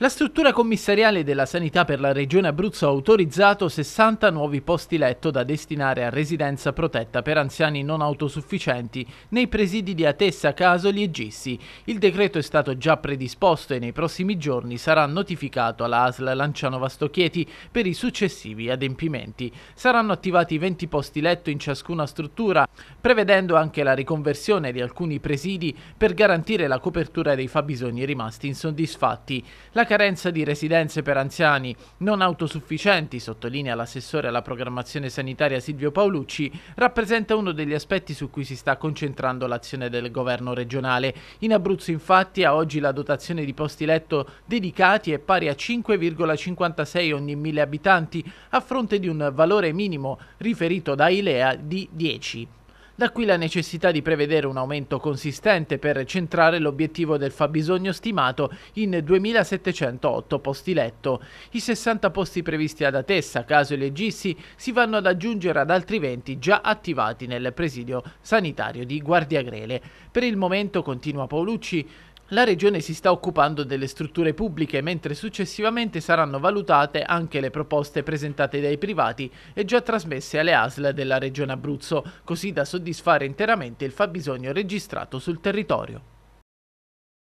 La struttura commissariale della sanità per la regione Abruzzo ha autorizzato 60 nuovi posti letto da destinare a residenza protetta per anziani non autosufficienti nei presidi di Atessa, Casoli e Gissi. Il decreto è stato già predisposto e nei prossimi giorni sarà notificato alla ASL Lanciano Vastochieti per i successivi adempimenti. Saranno attivati 20 posti letto in ciascuna struttura, prevedendo anche la riconversione di alcuni presidi per garantire la copertura dei fabbisogni rimasti insoddisfatti. La carenza di residenze per anziani non autosufficienti, sottolinea l'assessore alla programmazione sanitaria Silvio Paolucci, rappresenta uno degli aspetti su cui si sta concentrando l'azione del governo regionale. In Abruzzo infatti a oggi la dotazione di posti letto dedicati è pari a 5,56 ogni 1000 abitanti a fronte di un valore minimo riferito da Ilea di 10. Da qui la necessità di prevedere un aumento consistente per centrare l'obiettivo del fabbisogno stimato in 2.708 posti letto. I 60 posti previsti ad Atessa, Caso e Legissi si vanno ad aggiungere ad altri 20 già attivati nel presidio sanitario di Guardiagrele. Per il momento, continua Paolucci, la Regione si sta occupando delle strutture pubbliche, mentre successivamente saranno valutate anche le proposte presentate dai privati e già trasmesse alle ASL della Regione Abruzzo, così da soddisfare interamente il fabbisogno registrato sul territorio.